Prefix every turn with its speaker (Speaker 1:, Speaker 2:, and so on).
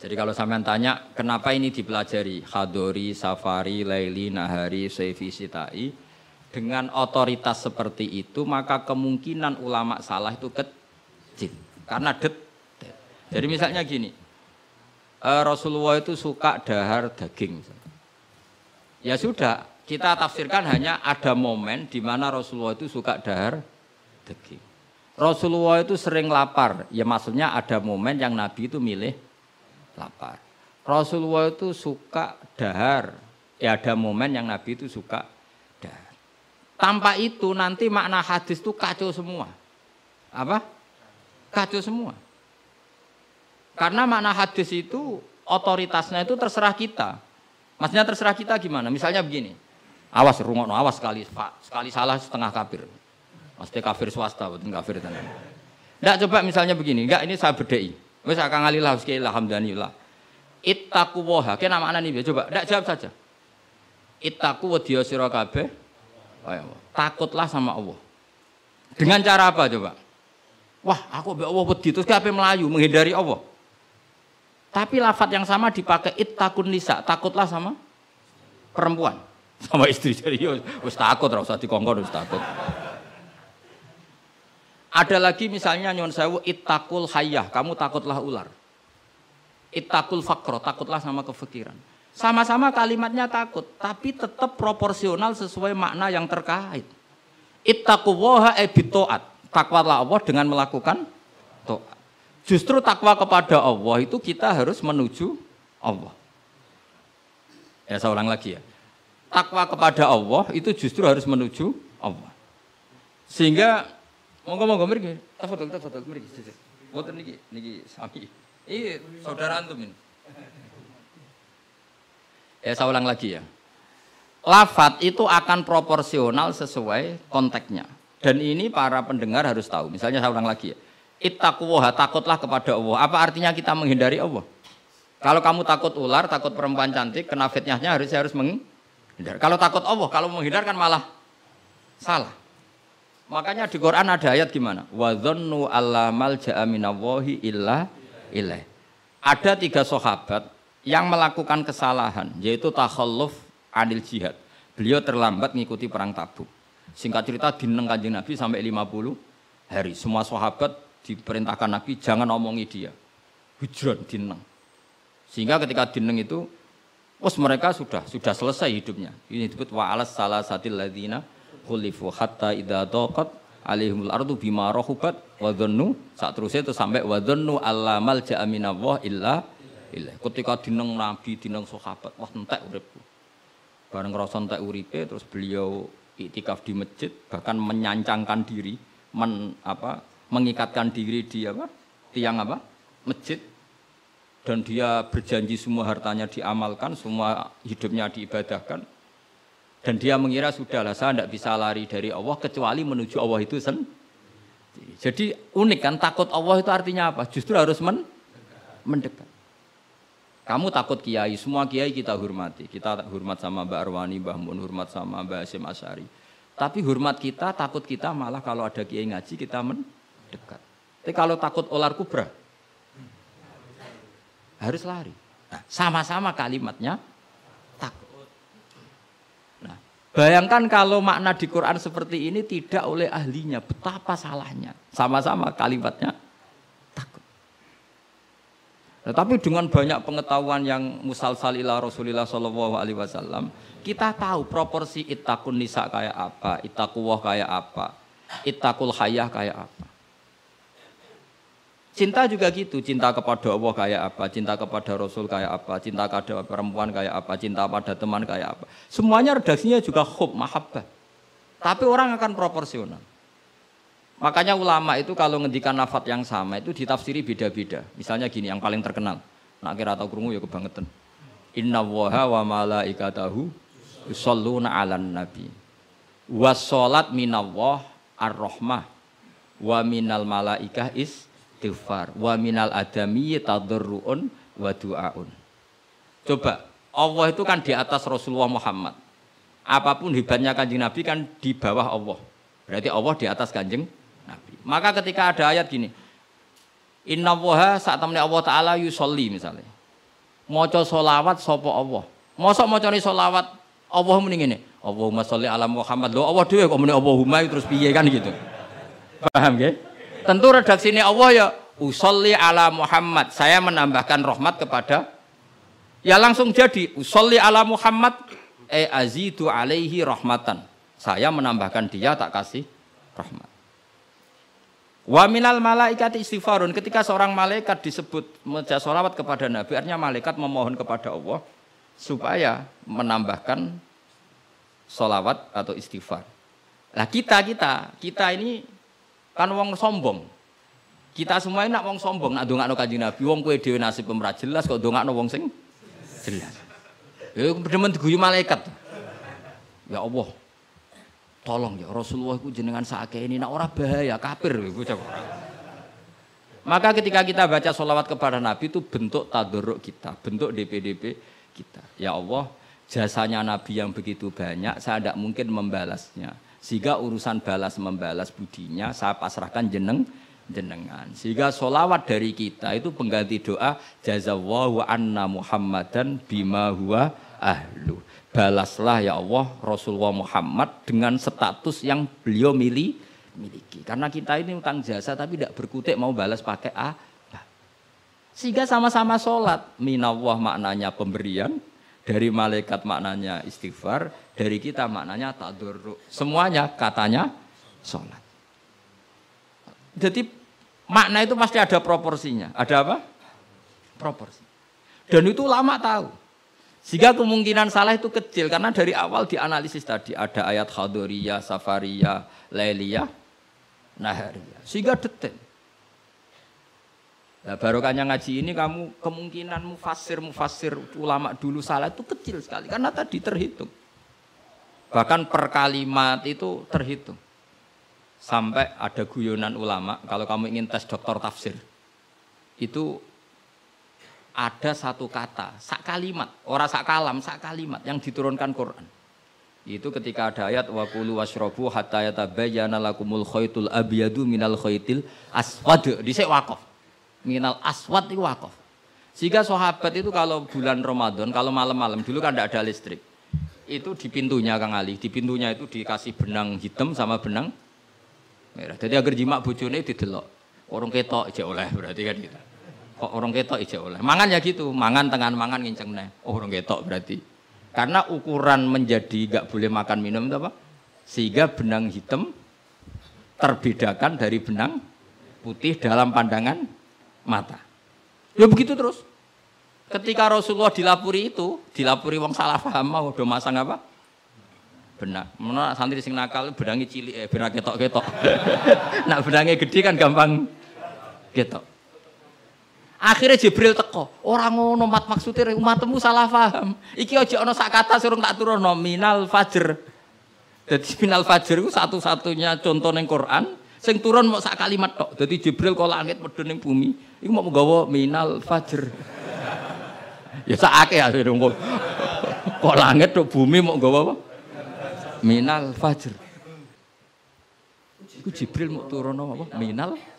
Speaker 1: Jadi kalau sampean tanya kenapa ini dipelajari Hadori, Safari, Laili, Nahari, Sefi, Sitai Dengan otoritas seperti itu maka kemungkinan ulama salah itu kecil Karena det Jadi misalnya gini eh, Rasulullah itu suka dahar daging Ya sudah kita tafsirkan hanya ada momen di mana Rasulullah itu suka dahar daging Rasulullah itu sering lapar Ya maksudnya ada momen yang Nabi itu milih lapar. Rasulullah itu suka dahar. Ya ada momen yang Nabi itu suka dahar. Tanpa itu nanti makna hadis itu kacau semua. Apa? Kacau semua. Karena makna hadis itu otoritasnya itu terserah kita. Maksudnya terserah kita gimana? Misalnya begini. Awas rungokno, awas sekali Pak, sekali salah setengah kafir. Maksudnya kafir swasta, bukan kafir tenang. Enggak coba misalnya begini, enggak ini saya bedai. Wis akang alilah wis alhamdulillah. kayak nama anak ini. Coba ndak jawab saja. Ittaqu dia sira kabeh. Oh, ya takutlah sama Allah. Dengan cara apa coba? Wah, aku be Allah wedi terus kabeh melayu menghindari Allah. Tapi lafat yang sama dipakai ittaqun nisa, takutlah sama perempuan. Sama istri serius, ya, wis takut ora usah dikongkon wis takut. Ada lagi misalnya nyon sewu itakul hayah, kamu takutlah ular. Itakul fakro, takutlah sama kefikiran. Sama-sama kalimatnya takut, tapi tetap proporsional sesuai makna yang terkait. Ittaqullaha ebitoat, eh, takwalah Allah dengan melakukan toat. Justru takwa kepada Allah itu kita harus menuju Allah. Ya saya ulang lagi ya. Takwa kepada Allah itu justru harus menuju Allah. Sehingga Monggo monggo mriki. Tafadhol tafadhol mriki Mboten niki niki sami. Iki iya, saudara antum ini. Ya saya ulang lagi ya. Lafat itu akan proporsional sesuai konteksnya. Dan ini para pendengar harus tahu. Misalnya saya ulang lagi ya. ittaqwa takutlah kepada Allah. Apa artinya kita menghindari Allah? Kalau kamu takut ular, takut perempuan cantik, kena fitnahnya harus harus menghindar. Kalau takut Allah, kalau menghindarkan malah salah. Makanya di Quran ada ayat gimana? Wa dzannu alla malja'a minallahi illa ilaih. Ada tiga sahabat yang melakukan kesalahan yaitu takhalluf anil jihad. Beliau terlambat mengikuti perang Tabuk. Singkat cerita dineng Kanjeng Nabi sampai 50 hari. Semua sahabat diperintahkan Nabi jangan omongi dia. Hujran dineng. Sehingga ketika dineng itu Terus mereka sudah sudah selesai hidupnya. Ini disebut wa'alas salah satu ladina khulifu hatta idza daqat alaihimul ardu bima rahubat wa dhannu saat terus itu sampai wa dhannu alla Aminah minallah illa Ketika dineng nabi, dineng sahabat, wah entek uripku. Bareng ngerasa entek uripe terus beliau iktikaf di masjid bahkan menyancangkan diri, men apa mengikatkan diri di apa tiang apa masjid dan dia berjanji semua hartanya diamalkan, semua hidupnya diibadahkan dan dia mengira sudahlah saya tidak bisa lari dari Allah kecuali menuju Allah itu sen. Jadi unik kan takut Allah itu artinya apa? Justru harus men mendekat. Kamu takut kiai, semua kiai kita hormati. Kita hormat sama Mbak Arwani, Mbah Mun, hormat sama Mbak Asim Asyari. Tapi hormat kita, takut kita malah kalau ada kiai ngaji kita mendekat. Tapi kalau takut olar kubra, harus lari. Nah, sama-sama kalimatnya takut. Bayangkan kalau makna di Quran seperti ini tidak oleh ahlinya, betapa salahnya. Sama-sama kalimatnya takut. Nah, tapi dengan banyak pengetahuan yang Musalsalilah ila Rasulullah Shallallahu alaihi wasallam, kita tahu proporsi itakun nisa kayak apa, itakuwah kayak apa, itakul hayah kayak apa. Cinta juga gitu, cinta kepada Allah kayak apa, cinta kepada Rasul kayak apa, cinta kepada perempuan kayak apa, cinta pada teman kayak apa. Semuanya redaksinya juga hub, mahabbah. Tapi orang akan proporsional. Makanya ulama itu kalau ngendikan nafat yang sama itu ditafsiri beda-beda. Misalnya gini, yang paling terkenal. Nak kira atau Kurungu ya kebangetan. Inna waha wa malaikatahu yusalluna alan nabi. wasolat minallah ar-rahmah wa minal malaikah is istighfar wa minal adami tadarruun wa du'aun coba Allah itu kan di atas Rasulullah Muhammad apapun hibahnya kanjeng Nabi kan di bawah Allah berarti Allah di atas kanjeng Nabi maka ketika ada ayat gini Inna woha saat temennya Allah Ta'ala yusolli misalnya Moco solawat sopo Allah Mosok moco solawat Allah mending ini Allahumma sholli ala Muhammad lo Allah dewe kok muni Allahumma terus piye kan gitu. Paham nggih? Tentu redaksi ini Allah ya usolli ala Muhammad. Saya menambahkan rahmat kepada ya langsung jadi usolli ala Muhammad e azidu alaihi rahmatan. Saya menambahkan dia tak kasih rahmat. Wa minal malaikat istighfarun. Ketika seorang malaikat disebut meja kepada Nabi, artinya malaikat memohon kepada Allah supaya menambahkan solawat atau istighfar. Nah kita, kita, kita ini Kan wong sombong. Kita semua nak wong sombong nak dongakno Kanjeng Nabi, wong kowe dhewe nasib ora jelas kok dongakno wong sing jelas. Ya demen diguyu malaikat. Ya Allah. Tolong ya Rasulullah iku jenengan sake ini nak orang bahaya kafir iku ya, Maka ketika kita baca sholawat kepada Nabi itu bentuk tadoruk kita, bentuk DPDP kita. Ya Allah, jasanya Nabi yang begitu banyak, saya tidak mungkin membalasnya. Sehingga urusan balas membalas budinya saya pasrahkan jeneng jenengan. Sehingga solawat dari kita itu pengganti doa jazawahu anna Muhammadan bima huwa ahlu. Balaslah ya Allah Rasulullah Muhammad dengan status yang beliau milih miliki. Karena kita ini utang jasa tapi tidak berkutik mau balas pakai A. Sehingga sama-sama sholat. Minallah maknanya pemberian, dari malaikat maknanya istighfar, dari kita maknanya tadur. Semuanya katanya sholat. Jadi makna itu pasti ada proporsinya. Ada apa? Proporsi. Dan itu lama tahu. Sehingga kemungkinan salah itu kecil karena dari awal dianalisis tadi ada ayat khaduriyah, safariyah, leliyah, nahariyah. Sehingga detail. Nah, barokahnya ngaji ini kamu kemungkinan mufasir mufasir ulama dulu salah itu kecil sekali karena tadi terhitung. Bahkan per kalimat itu terhitung. Sampai ada guyonan ulama kalau kamu ingin tes doktor tafsir itu ada satu kata, sak kalimat, ora sak kalam, sak kalimat yang diturunkan Quran. Itu ketika ada ayat wa kulu washrabu hatta yatabayyana lakumul khaitul abyadu minal khaitil aswad. se wakaf minal aswat itu wakaf sehingga sahabat itu kalau bulan Ramadan kalau malam-malam dulu kan tidak ada listrik itu di pintunya Kang Ali di pintunya itu dikasih benang hitam sama benang merah jadi agar jimat bojone didelok orang ketok aja oleh berarti kan gitu kok orang ketok aja oleh mangan ya gitu mangan tangan mangan nginceng nih oh, orang ketok berarti karena ukuran menjadi nggak boleh makan minum itu apa sehingga benang hitam terbedakan dari benang putih dalam pandangan mata. Ya begitu terus. Ketika Rasulullah dilapuri itu, dilapuri wong salah paham mau do masang apa? Benar. Mana santri sing nakal benangi cilik eh benak ketok-ketok. Nak benangnya gede kan gampang ketok. Akhirnya Jibril teko, orang ngono mat maksudnya umatmu salah paham. Iki aja ono sak kata suruh tak turun nominal fajr. Jadi final fajr itu satu-satunya contoh yang Quran Sing turun mau sak kalimat tok. Jibril kok langit medun bumi, itu mau nggawa minal fajr. ya sak akeh ya dong Kok langit tok bumi mau nggawa apa? Minal fajr. Iku Jibril mau turun apa? Minal